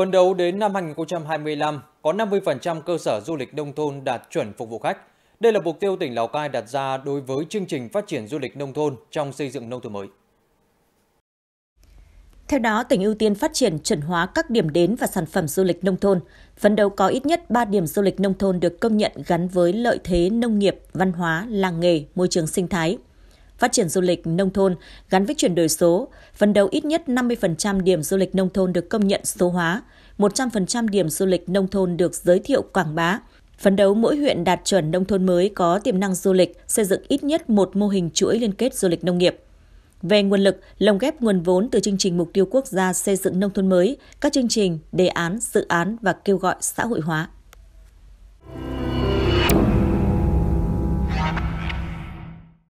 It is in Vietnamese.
Phấn đấu đến năm 2025, có 50% cơ sở du lịch nông thôn đạt chuẩn phục vụ khách. Đây là mục tiêu tỉnh Lào Cai đặt ra đối với chương trình phát triển du lịch nông thôn trong xây dựng nông thôn mới. Theo đó, tỉnh ưu tiên phát triển chuẩn hóa các điểm đến và sản phẩm du lịch nông thôn, phấn đấu có ít nhất 3 điểm du lịch nông thôn được công nhận gắn với lợi thế nông nghiệp, văn hóa, làng nghề, môi trường sinh thái – phát triển du lịch nông thôn gắn với chuyển đổi số, phấn đấu ít nhất 50% điểm du lịch nông thôn được công nhận số hóa, 100% điểm du lịch nông thôn được giới thiệu quảng bá. Phấn đấu mỗi huyện đạt chuẩn nông thôn mới có tiềm năng du lịch, xây dựng ít nhất một mô hình chuỗi liên kết du lịch nông nghiệp. Về nguồn lực, lồng ghép nguồn vốn từ chương trình mục tiêu quốc gia xây dựng nông thôn mới, các chương trình, đề án, dự án và kêu gọi xã hội hóa.